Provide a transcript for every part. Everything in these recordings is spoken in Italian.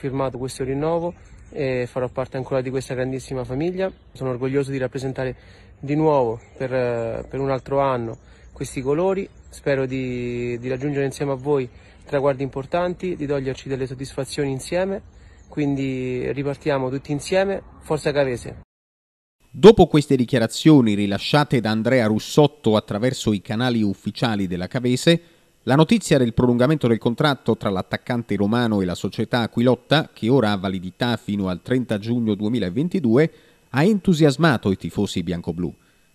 firmato questo rinnovo e farò parte ancora di questa grandissima famiglia. Sono orgoglioso di rappresentare di nuovo per, eh, per un altro anno questi colori, spero di, di raggiungere insieme a voi traguardi importanti, di toglierci delle soddisfazioni insieme, quindi ripartiamo tutti insieme, forza Cavese! Dopo queste dichiarazioni rilasciate da Andrea Russotto attraverso i canali ufficiali della Cavese, la notizia del prolungamento del contratto tra l'attaccante romano e la società Aquilotta, che ora ha validità fino al 30 giugno 2022, ha entusiasmato i tifosi bianco-blu.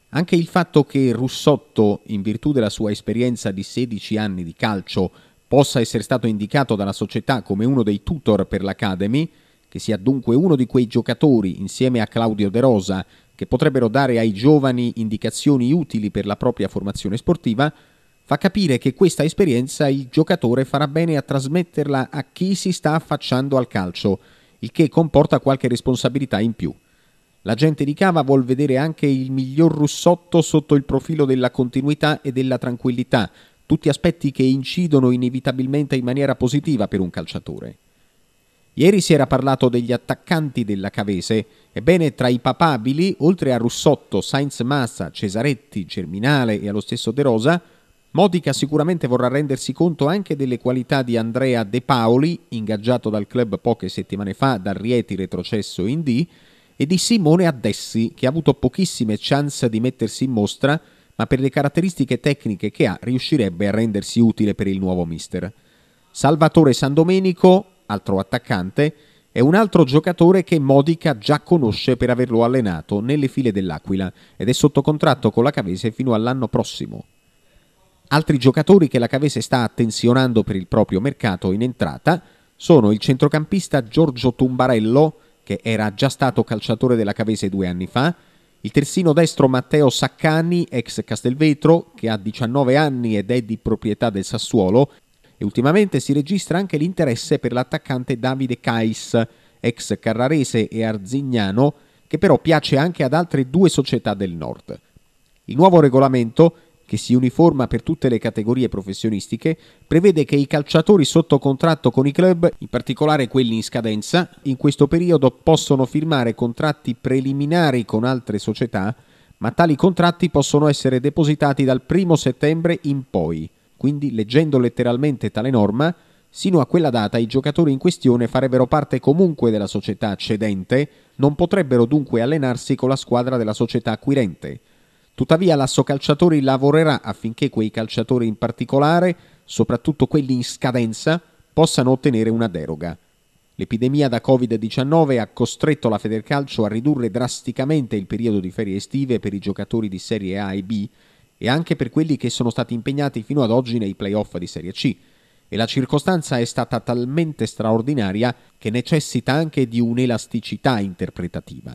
Anche il fatto che Russotto, in virtù della sua esperienza di 16 anni di calcio, possa essere stato indicato dalla società come uno dei tutor per l'Academy, che sia dunque uno di quei giocatori, insieme a Claudio De Rosa, che potrebbero dare ai giovani indicazioni utili per la propria formazione sportiva, fa capire che questa esperienza il giocatore farà bene a trasmetterla a chi si sta affacciando al calcio, il che comporta qualche responsabilità in più. La gente di Cava vuol vedere anche il miglior russotto sotto il profilo della continuità e della tranquillità, tutti aspetti che incidono inevitabilmente in maniera positiva per un calciatore. Ieri si era parlato degli attaccanti della Cavese, ebbene tra i papabili, oltre a Russotto, Sainz Massa, Cesaretti, Germinale e allo stesso De Rosa, Modica sicuramente vorrà rendersi conto anche delle qualità di Andrea De Paoli, ingaggiato dal club poche settimane fa dal Rieti retrocesso in D, e di Simone Addessi, che ha avuto pochissime chance di mettersi in mostra, ma per le caratteristiche tecniche che ha riuscirebbe a rendersi utile per il nuovo mister. Salvatore Sandomenico, altro attaccante, è un altro giocatore che Modica già conosce per averlo allenato nelle file dell'Aquila ed è sotto contratto con la Cavese fino all'anno prossimo. Altri giocatori che la Cavese sta attenzionando per il proprio mercato in entrata sono il centrocampista Giorgio Tumbarello, che era già stato calciatore della Cavese due anni fa, il terzino destro Matteo Saccani, ex Castelvetro, che ha 19 anni ed è di proprietà del Sassuolo, e ultimamente si registra anche l'interesse per l'attaccante Davide Cais, ex Carrarese e Arzignano, che però piace anche ad altre due società del nord. Il nuovo regolamento che si uniforma per tutte le categorie professionistiche, prevede che i calciatori sotto contratto con i club, in particolare quelli in scadenza, in questo periodo possono firmare contratti preliminari con altre società, ma tali contratti possono essere depositati dal 1 settembre in poi. Quindi, leggendo letteralmente tale norma, Sino a quella data i giocatori in questione farebbero parte comunque della società cedente, non potrebbero dunque allenarsi con la squadra della società acquirente. Tuttavia l'asso calciatori lavorerà affinché quei calciatori in particolare, soprattutto quelli in scadenza, possano ottenere una deroga. L'epidemia da Covid-19 ha costretto la Federcalcio a ridurre drasticamente il periodo di ferie estive per i giocatori di Serie A e B e anche per quelli che sono stati impegnati fino ad oggi nei playoff di Serie C. E la circostanza è stata talmente straordinaria che necessita anche di un'elasticità interpretativa.